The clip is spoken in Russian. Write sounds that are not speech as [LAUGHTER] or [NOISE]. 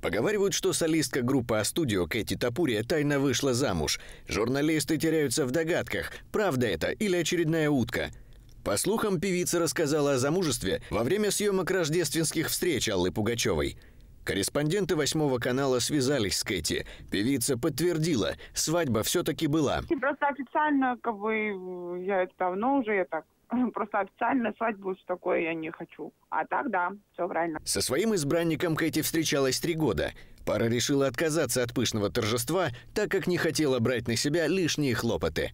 Поговаривают, что солистка группы «Астудио» Кэти Тапурия тайно вышла замуж. Журналисты теряются в догадках, правда это или очередная утка. По слухам, певица рассказала о замужестве во время съемок рождественских встреч Аллы Пугачевой – Корреспонденты восьмого канала связались с Кэти. Певица подтвердила, свадьба все-таки была. просто официально, как бы, я это давно уже, я так [LAUGHS] Просто официально свадьбу с такой я не хочу. А так да, все правильно. Со своим избранником Кэти встречалась три года. Пара решила отказаться от пышного торжества, так как не хотела брать на себя лишние хлопоты.